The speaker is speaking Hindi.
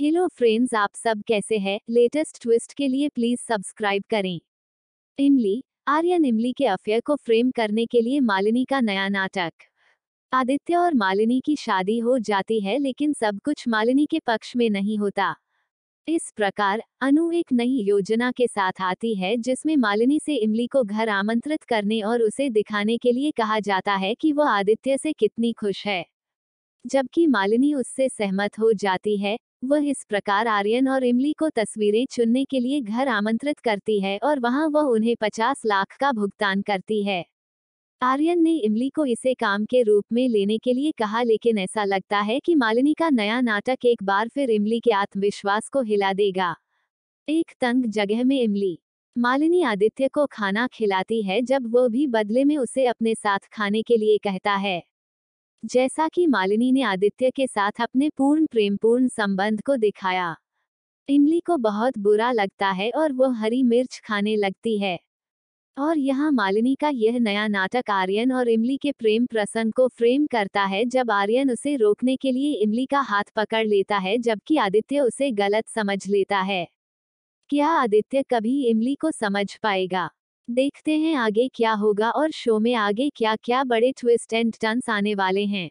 हेलो फ्रेंड्स आप सब कैसे हैं लेटेस्ट ट्विस्ट के लिए प्लीज सब्सक्राइब करें इमली आर्यन इमली के अफेयर को फ्रेम करने के लिए मालिनी का नया नाटक आदित्य और मालिनी की शादी हो जाती है लेकिन सब कुछ मालिनी के पक्ष में नहीं होता इस प्रकार अनु एक नई योजना के साथ आती है जिसमें मालिनी से इमली को घर आमंत्रित करने और उसे दिखाने के लिए कहा जाता है कि वह आदित्य से कितनी खुश है जबकि मालिनी उससे सहमत हो जाती है वह इस प्रकार आर्यन और इमली को तस्वीरें चुनने के लिए घर आमंत्रित करती है और वहां वह उन्हें पचास लाख का भुगतान करती है आर्यन ने इमली को इसे काम के रूप में लेने के लिए कहा लेकिन ऐसा लगता है कि मालिनी का नया नाटक एक बार फिर इमली के आत्मविश्वास को हिला देगा एक तंग जगह में इमली मालिनी आदित्य को खाना खिलाती है जब वो भी बदले में उसे अपने साथ खाने के लिए कहता है जैसा कि मालिनी ने आदित्य के साथ अपने पूर्ण प्रेमपूर्ण संबंध को दिखाया इमली को बहुत बुरा लगता है और वो हरी मिर्च खाने लगती है और यहाँ मालिनी का यह नया नाटक आर्यन और इमली के प्रेम प्रसंग को फ्रेम करता है जब आर्यन उसे रोकने के लिए इमली का हाथ पकड़ लेता है जबकि आदित्य उसे गलत समझ लेता है क्या आदित्य कभी इमली को समझ पाएगा देखते हैं आगे क्या होगा और शो में आगे क्या क्या बड़े ट्विस्ट एंड टर्न्स आने वाले हैं